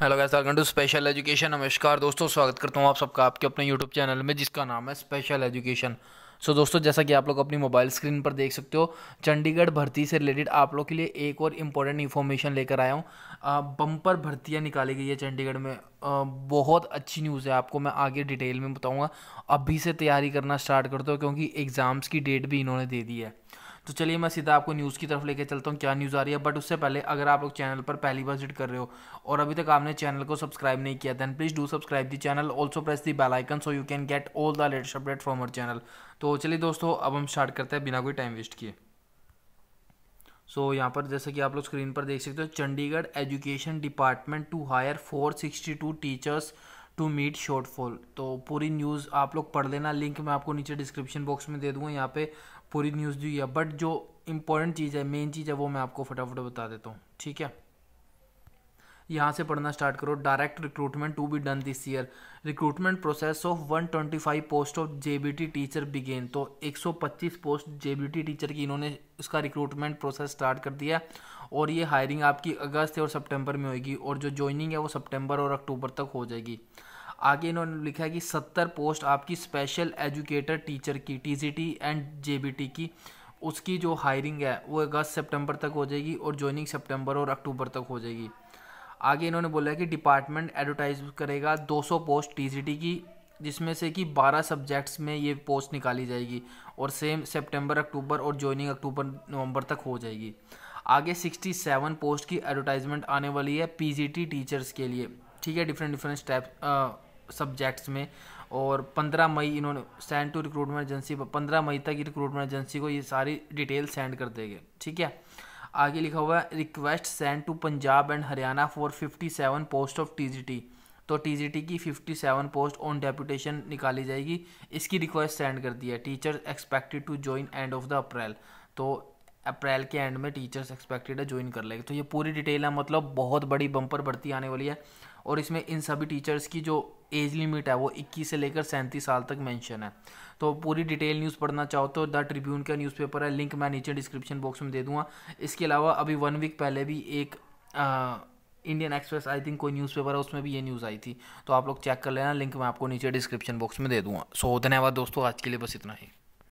hello guys welcome to special education नमस्कार दोस्तों स्वागत करता हूँ आप सबका आपके अपने यूट्यूब चैनल में जिसका नाम है स्पेशल एजुकेशन सो दोस्तों जैसा कि आप लोग अपनी मोबाइल स्क्रीन पर देख सकते हो चंडीगढ़ भर्ती से रिलेटेड आप लोग के लिए एक और इम्पोर्टेंट इन्फॉर्मेशन लेकर आया हूँ बम्पर भर्तियाँ निकाली गई है चंडीगढ़ में आ, बहुत अच्छी न्यूज़ है आपको मैं आगे डिटेल में बताऊँगा अभी से तैयारी करना स्टार्ट कर दो क्योंकि एग्ज़ाम्स की डेट भी इन्होंने दे दी है तो चलिए मैं सीधा आपको न्यूज़ की तरफ लेके चलता हूँ क्या न्यूज़ आ रही है बट उससे पहले अगर आप लोग चैनल पर पहली बार विजिट कर रहे हो और अभी तक आपने चैनल को सब्सक्राइब नहीं किया then please do subscribe the channel also press the bell icon so you can get all the latest update from our channel तो चलिए दोस्तों अब हम स्टार्ट करते हैं बिना कोई टाइम वेस्ट किए सो so, यहाँ पर जैसा कि आप लोग स्क्रीन पर देख सकते हो Chandigarh education department to hire 462 teachers to meet shortfall तो पूरी न्यूज़ आप लोग पढ़ लेना लिंक मैं आपको नीचे डिस्क्रिप्शन बॉक्स में दे दूँगा यहाँ पे पूरी न्यूज़ दी है बट जो इम्पोर्टेंट चीज़ है मेन चीज़ है वो मैं आपको फटाफट बता देता हूँ ठीक है यहाँ से पढ़ना स्टार्ट करो direct recruitment to be done this year recruitment process of 125 post of T teacher begin तो 125 पोस्ट टी टीचर की इन्होंने इसका रिक्रूटमेंट प्रोसेस स्टार्ट कर दिया और ये हायरिंग आपकी अगस्त और सितंबर में होगी और जो ज्वाइनिंग है वो सितंबर और अक्टूबर तक हो जाएगी आगे इन्होंने लिखा है कि सत्तर पोस्ट आपकी स्पेशल एजुकेटर टीचर की टी एंड टी की उसकी जो हायरिंग है वो अगस्त सितंबर तक हो जाएगी और ज्वाइनिंग सितंबर और अक्टूबर तक हो जाएगी आगे इन्होंने बोला है कि डिपार्टमेंट एडवर्टाइज करेगा 200 पोस्ट टी की जिसमें से कि 12 सब्जेक्ट्स में ये पोस्ट निकाली जाएगी और सेम सितंबर अक्टूबर और ज्वाइनिंग अक्टूबर नवंबर तक हो जाएगी आगे 67 पोस्ट की एडवर्टाइजमेंट आने वाली है पीजीटी टीचर्स के लिए ठीक है डिफरेंट डिफरेंट स्टेप सब्जेक्ट्स में और 15 मई इन्होंने सेंड टू रिक्रूटमेंट एजेंसी पंद्रह मई तक रिक्रूटमेंट एजेंसी को ये सारी डिटेल सेंड कर देंगे ठीक है आगे लिखा हुआ है request send to Punjab and Haryana for fifty seven post of TGT तो टीजीटी की fifty seven post on deputation निकाली जाएगी इसकी रिक्वेस्ट सेंड कर दी है teacher expected to join end of the April तो अप्रैल के एंड में टीचर्स एक्सपेक्टेड है ज्वाइन कर लेंगे तो ये पूरी डिटेल है मतलब बहुत बड़ी बम्पर भर्ती आने वाली है और इसमें इन सभी टीचर्स की जो एज लिमिट है वो 21 से लेकर सैंतीस साल तक मेंशन है तो पूरी डिटेल न्यूज़ पढ़ना चाहो तो द ट्रिब्यून का न्यूज़पेपर है लिंक मैं नीचे डिस्क्रिप्शन बॉक्स में दे दूंगा इसके अलावा अभी वन वीक पहले भी एक आ, इंडियन एक्सप्रेस आई थिंक कोई न्यूज़पेपर है उसमें भी ये न्यूज़ आई थी तो आप लोग चेक कर लेना लिंक मैं आपको नीचे डिस्क्रिप्शन बॉक्स में दे दूँगा सो धन्यवाद दोस्तों आज के लिए बस इतना ही